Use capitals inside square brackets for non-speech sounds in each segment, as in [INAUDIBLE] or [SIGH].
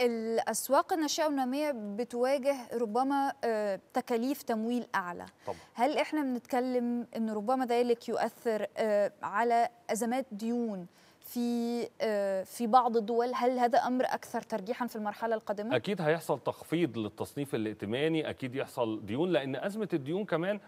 الأسواق الناشئة والنامية بتواجه ربما آه، تكاليف تمويل أعلى طبعا. هل إحنا بنتكلم أن ربما ذلك يؤثر آه، على أزمات ديون في آه، في بعض الدول هل هذا امر اكثر ترجيحا في المرحله القادمه اكيد هيحصل تخفيض للتصنيف الائتماني اكيد يحصل ديون لان ازمه الديون كمان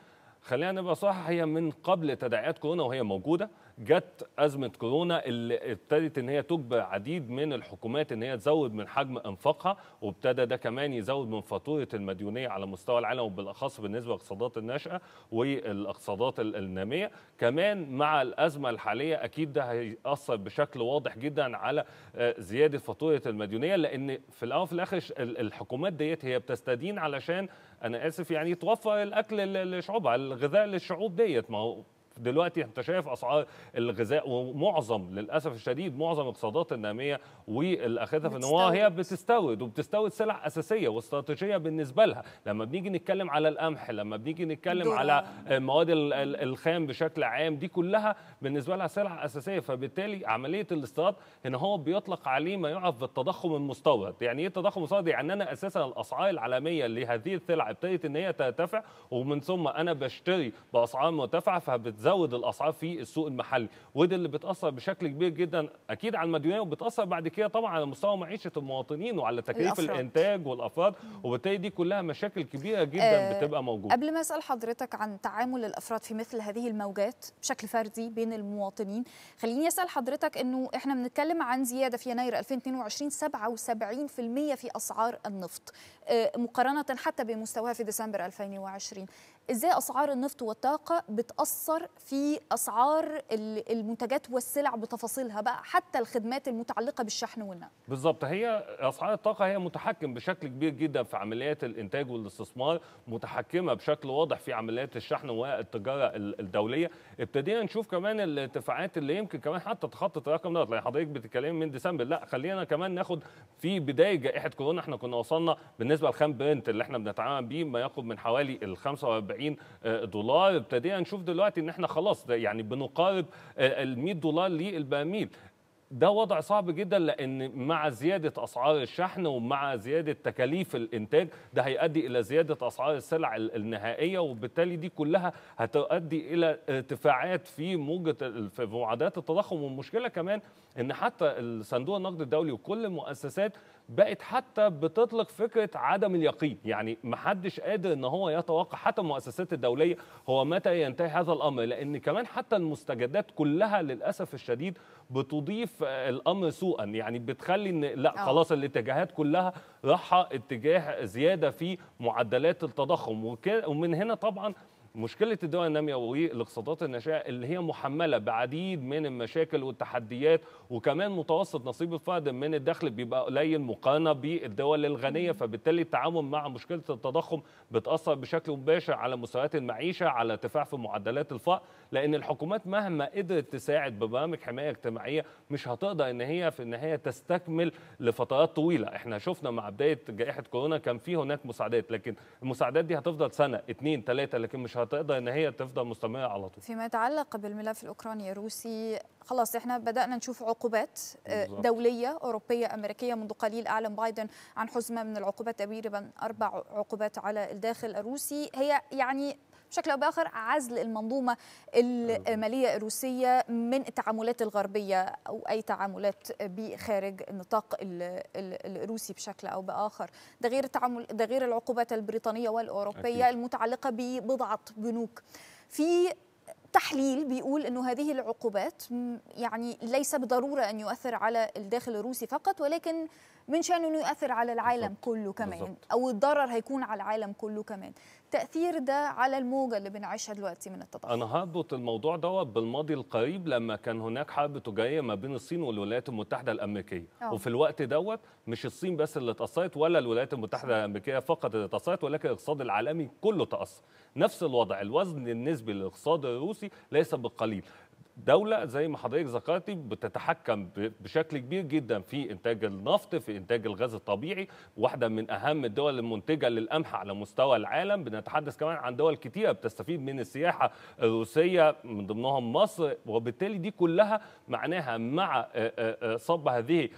خلينا نبقى صح هي من قبل تداعيات كورونا وهي موجوده جت ازمه كورونا اللي ابتدت ان هي تجبر عديد من الحكومات ان هي تزود من حجم انفاقها وابتدى ده كمان يزود من فاتوره المديونيه على مستوى العالم وبالاخص بالنسبه للاقتصادات الناشئه والاقتصادات الناميه كمان مع الازمه الحاليه اكيد ده هيأثر بشكل واضح جدا على آه، زياده فاتوره المديونيه لان في الاول وفي الاخر الحكومات ديت هي بتستدين علشان انا اسف يعني توفر الاكل لشعوبها الغذاء للشعوب ديت ما هو دلوقتي انت شايف اسعار الغذاء ومعظم للاسف الشديد معظم الاقتصادات الناميه والاخذها في النواه هي بتستورد وبتستورد سلع اساسيه واستراتيجيه بالنسبه لها لما بنيجي نتكلم على القمح لما بنيجي نتكلم دولة. على مواد الخام بشكل عام دي كلها بالنسبه لها سلع اساسيه فبالتالي عمليه الاستيراد هنا هو بيطلق عليه ما يعرف بالتضخم المستورد يعني ايه تضخم مستورد يعني انا اساسا الاسعار العالميه لهذه السلع ابتدت ان هي ترتفع ومن ثم انا بشتري باسعار مرتفعه فبتزود بتزود الاسعار في السوق المحلي وده اللي بتاثر بشكل كبير جدا اكيد على المديونيه وبتاثر بعد كده طبعا على مستوى معيشه المواطنين وعلى تكاليف الانتاج والافراد وبالتالي دي كلها مشاكل كبيره جدا أه بتبقى موجوده قبل ما اسال حضرتك عن تعامل الافراد في مثل هذه الموجات بشكل فردي بين المواطنين خليني اسال حضرتك انه احنا بنتكلم عن زياده في يناير 2022 77% في اسعار النفط آه، مقارنه حتى بمستواها في ديسمبر 2020 ازاي اسعار النفط والطاقه بتاثر في اسعار المنتجات والسلع بتفاصيلها بقى حتى الخدمات المتعلقه بالشحن والنقل بالظبط هي اسعار الطاقه هي متحكم بشكل كبير جدا في عمليات الانتاج والاستثمار متحكمه بشكل واضح في عمليات الشحن والتجاره الدوليه ابتدينا نشوف كمان الارتفاعات اللي يمكن كمان حتى تخطط الرقم ده يعني حضرتك بتتكلم من ديسمبر لا خلينا كمان ناخد في بدايه جائحه كورونا احنا كنا وصلنا بالنسبه للخام برنت اللي احنا بنتعامل بيه ما يقرب من حوالي ال 45 170 آه، دولار ابتدينا نشوف دلوقتي ان احنا خلاص ده يعني بنقارب آه، ال 100 دولار للبرميل ده وضع صعب جدا لان مع زياده اسعار الشحن ومع زياده تكاليف الانتاج ده هيؤدي الى زياده اسعار السلع النهائيه وبالتالي دي كلها هتؤدي الى ارتفاعات في موجه في معدلات التضخم والمشكله كمان ان حتى الصندوق النقد الدولي وكل المؤسسات بقت حتى بتطلق فكره عدم اليقين يعني ما حدش قادر ان هو يتوقع حتى المؤسسات الدوليه هو متى ينتهي هذا الامر لان كمان حتى المستجدات كلها للاسف الشديد بتضيف الامر سوءا يعني بتخلي ان لا آه. خلاص الاتجاهات كلها راحه اتجاه زياده في معدلات التضخم ومن هنا طبعا مشكلة الدول النامية إيه؟ والاقتصادات الناشئة اللي هي محملة بعديد من المشاكل والتحديات وكمان متوسط نصيب الفرد من الدخل بيبقى قليل مقارنة بالدول الغنية فبالتالي التعامل مع مشكلة التضخم بتأثر بشكل مباشر على مستويات المعيشة على ارتفاع في معدلات الفقر لأن الحكومات مهما قدرت تساعد ببرامج حماية اجتماعية مش هتقدر إن هي في النهاية تستكمل لفترات طويلة احنا شفنا مع بداية جائحة كورونا كان في هناك مساعدات لكن المساعدات دي هتفضل سنة اتنين تلاتة لكن مش هتقدر ان هي تفضل مستمره على طول فيما يتعلق بالملف الاوكراني الروسي خلاص احنا بدانا نشوف عقوبات آه، دوليه اوروبيه امريكيه منذ قليل اعلن بايدن عن حزمه من العقوبات تقريبا اربع عقوبات على الداخل الروسي هي يعني بشكل او باخر عزل المنظومه الماليه الروسيه من التعاملات الغربيه او اي تعاملات بخارج النطاق الروسي بشكل او باخر ده غير التعامل ده غير العقوبات البريطانيه والاوروبيه أكيد. المتعلقه ببضعه بنوك في تحليل بيقول انه هذه العقوبات يعني ليس بالضروره ان يؤثر على الداخل الروسي فقط ولكن من شأنه انه يؤثر على العالم بالزبط. كله كمان بالزبط. او الضرر هيكون على العالم كله كمان تاثير ده على الموجه اللي بنعيشها دلوقتي من التضخم انا هربط الموضوع دوت بالماضي القريب لما كان هناك حرب تجاريه ما بين الصين والولايات المتحده الامريكيه أوه. وفي الوقت دوت مش الصين بس اللي اتاثرت ولا الولايات المتحده الامريكيه فقط اللي اتاثرت ولكن الاقتصاد العالمي كله تاثر نفس الوضع الوزن النسبي للاقتصاد الروسي ليس بالقليل دولة زي ما حضرتك ذكرتي بتتحكم بشكل كبير جدا في إنتاج النفط في إنتاج الغاز الطبيعي واحدة من أهم الدول المنتجة للقمح على مستوى العالم بنتحدث كمان عن دول كتيرة بتستفيد من السياحة الروسية من ضمنهم مصر وبالتالي دي كلها معناها مع صب هذه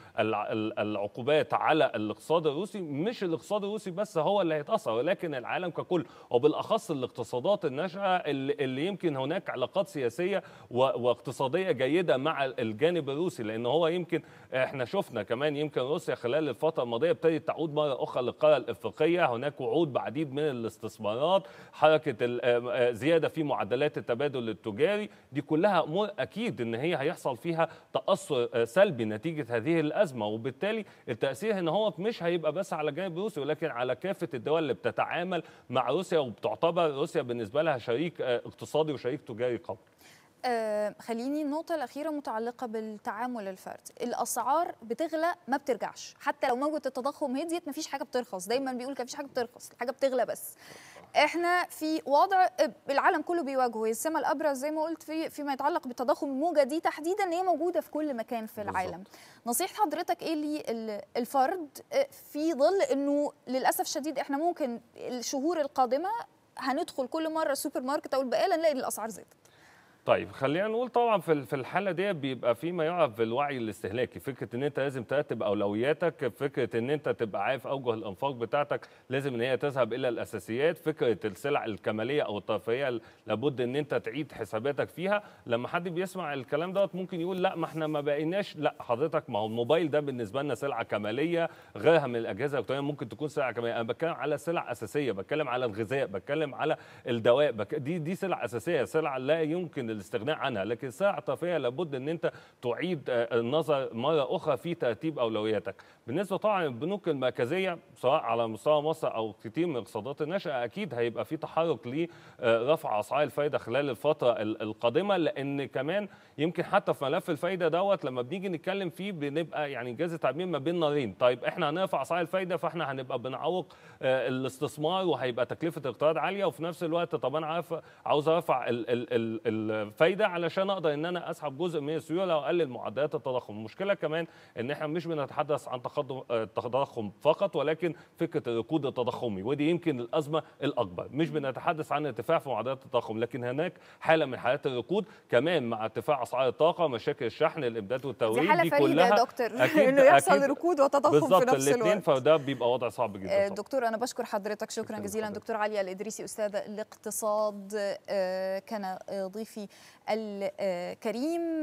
العقوبات على الاقتصاد الروسي مش الاقتصاد الروسي بس هو اللي هيتأثر ولكن العالم ككل وبالأخص الاقتصادات الناشئة اللي يمكن هناك علاقات سياسية و واقتصاديه جيده مع الجانب الروسي لان هو يمكن احنا شفنا كمان يمكن روسيا خلال الفتره الماضيه ابتدت تعود مره اخرى للقاره الافريقيه هناك وعود بعديد من الاستثمارات حركه آه، زياده في معدلات التبادل التجاري دي كلها امور اكيد ان هي هيحصل فيها تاثر آه، سلبي نتيجه هذه الازمه وبالتالي التاثير هنا هو مش هيبقى بس على الجانب الروسي ولكن على كافه الدول اللي بتتعامل مع روسيا وبتعتبر روسيا بالنسبه لها شريك آه، اقتصادي وشريك تجاري قوي آه خليني النقطة الأخيرة متعلقة بالتعامل الفردي، الأسعار بتغلى ما بترجعش، حتى لو موجة التضخم هديت مفيش حاجة بترخص، دايما بيقول مفيش حاجة بترخص، الحاجة بتغلى بس. احنا في وضع آه، العالم كله بيواجهه، السمة الأبرز زي ما قلت في فيما يتعلق بالتضخم الموجة دي تحديدا هي موجودة في كل مكان في العالم. نصيحة حضرتك إيه للفرد آه، في ظل إنه للأسف الشديد احنا ممكن الشهور القادمة هندخل كل مرة السوبر ماركت أو البقالة نلاقي الأسعار زادت. طيب خلينا نقول طبعا في في الحاله دي بيبقى في ما يعرف بالوعي الاستهلاكي فكره ان انت لازم ترتب اولوياتك فكره ان انت تبقى عارف اوجه الانفاق بتاعتك لازم ان هي تذهب الى الاساسيات فكره السلع الكماليه او الترفيهيه لابد ان انت تعيد حساباتك فيها لما حد بيسمع الكلام دوت ممكن يقول لا ما احنا ما بقيناش لا حضرتك ما هو الموبايل ده بالنسبه لنا سلعه كماليه غيرها من الاجهزه الالكترونيه ممكن تكون سلعه كماليه انا بتكلم على سلع اساسيه بتكلم على الغذاء بتكلم على الدواء بك... دي دي سلع اساسيه سلع لا يمكن الاستغناء عنها لكن ساعه طافيه لابد ان انت تعيد آه، النظر مره اخرى في ترتيب اولوياتك بالنسبه طبعا البنوك المركزيه سواء على مستوى مصر او كتير من الاقتصادات الناشئه اكيد هيبقى في تحرك لرفع آه، اسعار الفائده خلال الفتره القادمه لان كمان يمكن حتى في ملف الفائده دوت لما بنيجي نتكلم فيه بنبقى يعني جاز التعبير ما بين نارين طيب احنا هنرفع اسعار الفائده فاحنا هنبقى بنعوق آه، الاستثمار وهيبقى تكلفه الاقتراض عاليه وفي نفس الوقت طب انا عارف عاوز ارفع ال ال ال ال فايده علشان اقدر ان انا اسحب جزء من السيوله واقلل معدلات التضخم المشكله كمان ان احنا مش بنتحدث عن تقدم التضخم فقط ولكن فكره الركود التضخمي ودي يمكن الازمه الاكبر مش بنتحدث عن ارتفاع في معدلات التضخم لكن هناك حاله من حالات الركود كمان مع ارتفاع اسعار الطاقه مشاكل الشحن الامداد والتوريد دي, حالة دي كلها يا دكتور أكيد [LAUGHS] انه يحصل ركود وتضخم في نفس الوقت بالظبط الاثنين فده بيبقى وضع صعب جدا آه، دكتور انا بشكر حضرتك شكرا جزيلا دكتور علي الادريسي استاذ الاقتصاد آه، كان ضيفي الكريم